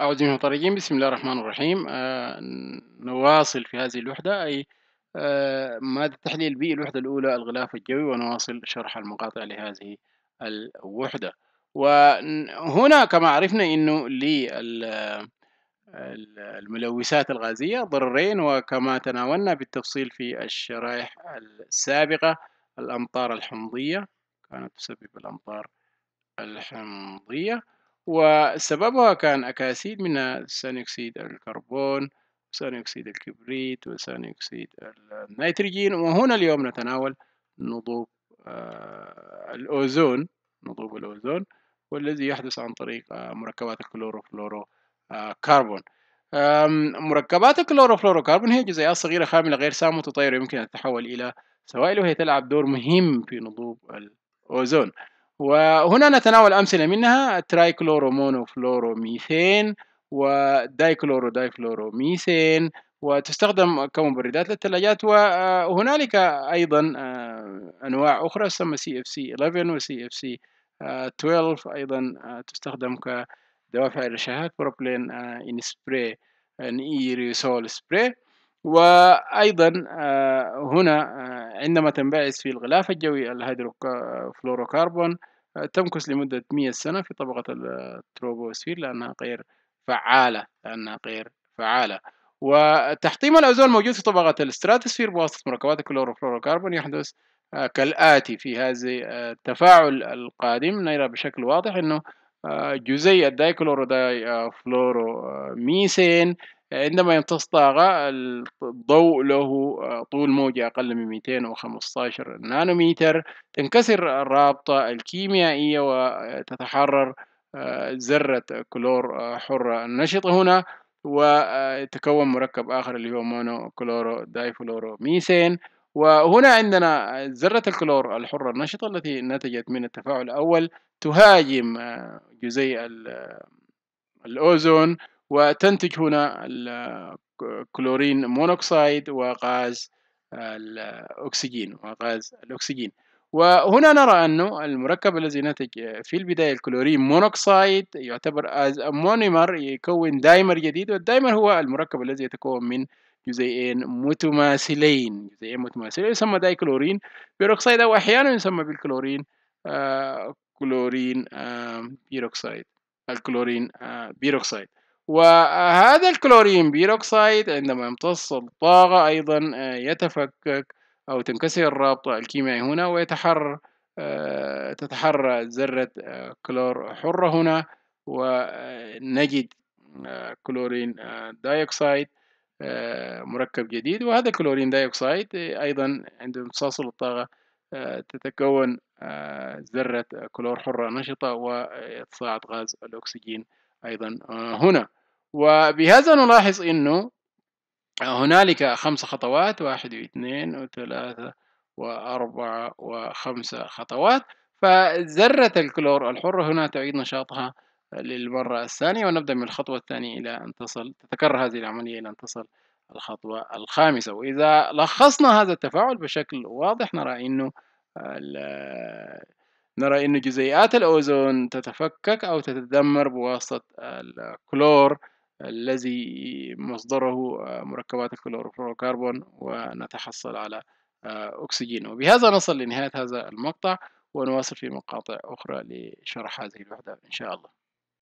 أعوذ بالله من بسم الله الرحمن الرحيم آه نواصل في هذه الوحدة أي آه مادة تحليل بي الوحدة الأولى الغلاف الجوي ونواصل شرح المقاطع لهذه الوحدة وهنا كما عرفنا أنه للملوثات آه، الغازية ضررين وكما تناولنا بالتفصيل في الشرائح السابقة الأمطار الحمضية كانت تسبب الأمطار الحمضية وسببها كان أكاسيد من ثاني أكسيد الكربون ثاني أكسيد الكبريت وثاني أكسيد النيتروجين وهنا اليوم نتناول نضوب آه، الأوزون نضوب الأوزون والذي يحدث عن طريق آه، مركبات الكلوروفلورو آه، كربون مركبات الكلوروفلوروكربون هي جزيئات صغيرة خاملة غير سامة تطير يمكن أن تتحول إلى سوائل وهي تلعب دور مهم في نضوب الأوزون وهنا نتناول أمثلة منها ترايكلورومونوفلوروميثين ودايكلورو وتستخدم كمبردات للثلاجات وهنالك أيضا آه، أنواع أخرى تسمى CFC11 و CFC12 آه، أيضا آه، تستخدم كدوافع الرشاهات بروبلين إن سبراي إن إيريسول سبراي وأيضا آه، هنا آه، عندما تنبعث في الغلاف الجوي الهيدروفلوروكربون آه، تمكث لمدة 100 سنة في طبقة التروبوسفير لأنها غير فعالة لأنها غير فعالة وتحطيم الأوزون الموجود في طبقة الستراتوسفير بواسطة مركبات الكلوروفلوروكربون يحدث كالآتي في هذا التفاعل القادم نرى بشكل واضح أنه جزيء الدايكلورو فلورو ميثين عندما يمتص طاقة الضوء له آه، طول موجة أقل من 215 نانومتر تنكسر الرابطة الكيميائية وتتحرر آه، ذرة كلور آه، حرة نشطة هنا ويتكون مركب آخر اللي هو مونو كلورو دايفلوروميثين وهنا عندنا ذرة الكلور الحرة النشطة التي نتجت من التفاعل الأول تهاجم جزيء الأوزون وتنتج هنا الكلورين مونوكسيد وغاز الأكسجين وغاز الأكسجين وهنا نرى أنه المركب الذي نتج في البداية الكلورين مونوكسيد يعتبر از مونيمر يكون دايمر جديد والدايمر هو المركب الذي يتكون من جزيئين متماثلين جزيئين متماثلين يسمى دايكلورين بيروكسيد أو أحيانا يسمى بالكلورين آه، كلورين بيروكسيد الكلورين آه بيروكسيد وهذا الكلورين بيروكسايد عندما يمتص الطاقة أيضا آه، يتفكك أو تنكسر الرابط الكيميائي هنا ويتحرر آه، تتحرر ذرة آه، كلور حرة هنا ونجد كلورين دايوكسيد مركب جديد وهذا الكلورين دايوكسيد أيضا عند امتصاص الطاقة تتكون ذرة كلور حرة نشطة ويتصاعد غاز الأكسجين أيضا هنا وبهذا نلاحظ أنه هنالك خمس خطوات واحد واثنين وثلاثة وأربعة وخمسة خطوات فذرة الكلور الحرة هنا تعيد نشاطها للمرة الثانية ونبدأ من الخطوة الثانية إلى أن تصل تتكرر هذه العملية إلى أن تصل الخطوة الخامسة وإذا لخصنا هذا التفاعل بشكل واضح نرى أنه نرى أن جزيئات الأوزون تتفكك أو تتدمر بواسطة الكلور الذي مصدره آه، مركبات الكلوروفلوروكربون ونتحصل على آه، أكسجين وبهذا نصل لنهاية هذا المقطع ونواصل في مقاطع أخرى لشرح هذه الوحدة إن شاء الله